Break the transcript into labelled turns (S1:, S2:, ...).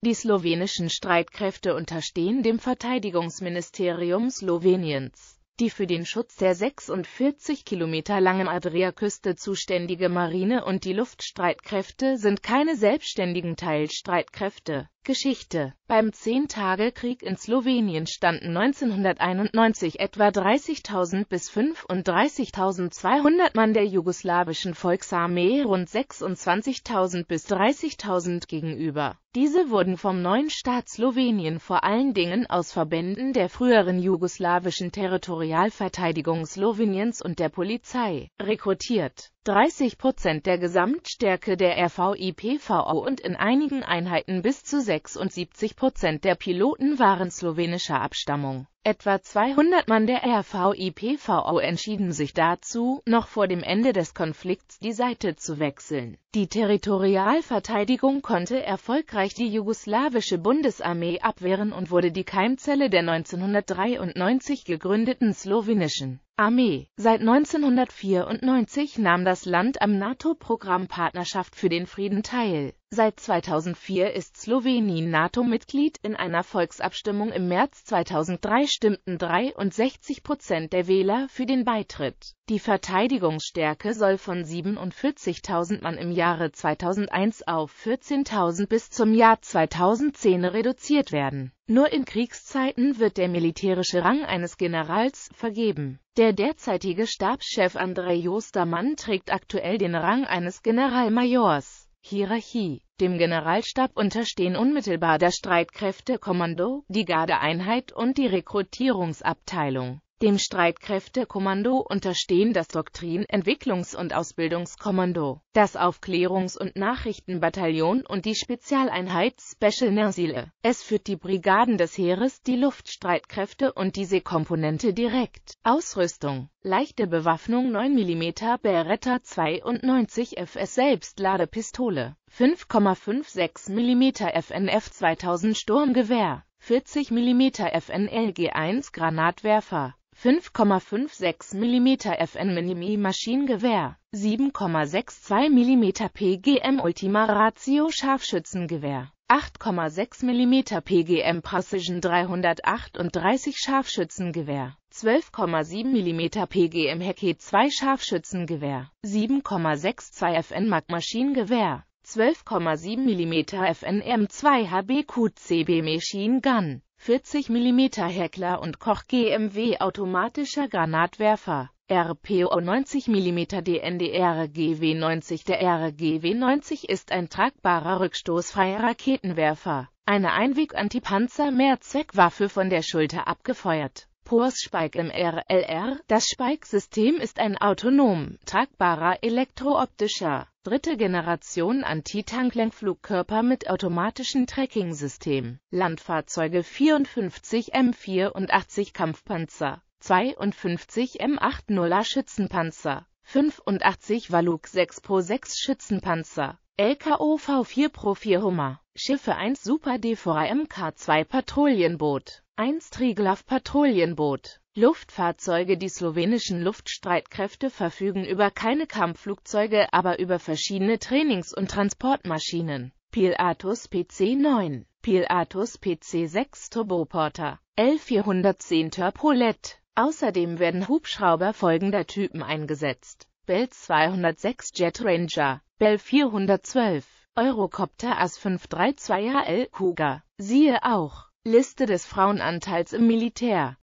S1: Die slowenischen Streitkräfte unterstehen dem Verteidigungsministerium Sloweniens. Die für den Schutz der 46 Kilometer langen Adriaküste zuständige Marine und die Luftstreitkräfte sind keine selbstständigen Teilstreitkräfte. Geschichte. Beim Zehntagekrieg in Slowenien standen 1991 etwa 30.000 bis 35.200 Mann der jugoslawischen Volksarmee rund 26.000 bis 30.000 gegenüber. Diese wurden vom neuen Staat Slowenien vor allen Dingen aus Verbänden der früheren jugoslawischen Territorialverteidigung Sloweniens und der Polizei rekrutiert. 30 Prozent der Gesamtstärke der RVIPV und in einigen Einheiten bis zu 76 Prozent der Piloten waren slowenischer Abstammung. Etwa 200 Mann der RVIPV entschieden sich dazu, noch vor dem Ende des Konflikts die Seite zu wechseln. Die Territorialverteidigung konnte erfolgreich die jugoslawische Bundesarmee abwehren und wurde die Keimzelle der 1993 gegründeten slowenischen Armee. Seit 1994 nahm das Land am NATO-Programm Partnerschaft für den Frieden teil. Seit 2004 ist Slowenien NATO-Mitglied. In einer Volksabstimmung im März 2003 stimmten 63 Prozent der Wähler für den Beitritt. Die Verteidigungsstärke soll von 47.000 Mann im Jahre 2001 auf 14.000 bis zum Jahr 2010 reduziert werden. Nur in Kriegszeiten wird der militärische Rang eines Generals vergeben. Der derzeitige Stabschef Andrej Jostermann trägt aktuell den Rang eines Generalmajors. Hierarchie. Dem Generalstab unterstehen unmittelbar das Streitkräftekommando, die Gardeeinheit und die Rekrutierungsabteilung. Dem Streitkräftekommando unterstehen das Doktrin-, Entwicklungs- und Ausbildungskommando, das Aufklärungs- und Nachrichtenbataillon und die Spezialeinheit Special Nersile. Es führt die Brigaden des Heeres, die Luftstreitkräfte und die Seekomponente direkt. Ausrüstung Leichte Bewaffnung 9 mm Beretta 92 FS Selbstladepistole 5,56 mm FNF 2000 Sturmgewehr 40 mm FNLG1 Granatwerfer 5,56 mm FN Minimi Maschinengewehr, 7,62 mm PGM Ultima Ratio Scharfschützengewehr, 8,6 mm PGM Precision 338 Scharfschützengewehr, 12,7 mm PGM Hecke 2 Scharfschützengewehr, 7,62 FN Mag Maschinengewehr, 12,7 mm FN M2 HBQ CB Machine Gun. 40 mm Heckler und Koch GMW automatischer Granatwerfer, RPO 90 mm DNDR GW 90 Der RGW 90 ist ein tragbarer rückstoßfreier Raketenwerfer, eine Einweg-Antipanzer-Mehrzweckwaffe von der Schulter abgefeuert. Pors Spike im RLR. Das Spike-System ist ein autonom, tragbarer elektrooptischer dritte Generation Anti-Tank-Lenkflugkörper mit automatischem Tracking-System, Landfahrzeuge 54 M84 Kampfpanzer, 52 M80er Schützenpanzer, 85 Valuk 6 Pro 6 Schützenpanzer, LKO V4 Pro 4 Hummer, Schiffe 1 Super D4 MK2 Patrouillenboot, 1 Triglav Patrouillenboot, Luftfahrzeuge Die slowenischen Luftstreitkräfte verfügen über keine Kampfflugzeuge, aber über verschiedene Trainings- und Transportmaschinen. Pilatus PC-9, Pilatus PC-6 Turboporter, L410 Turpolet Außerdem werden Hubschrauber folgender Typen eingesetzt. Bell 206 Jet Ranger, Bell 412, Eurocopter AS-532 AL Cougar. Siehe auch Liste des Frauenanteils im Militär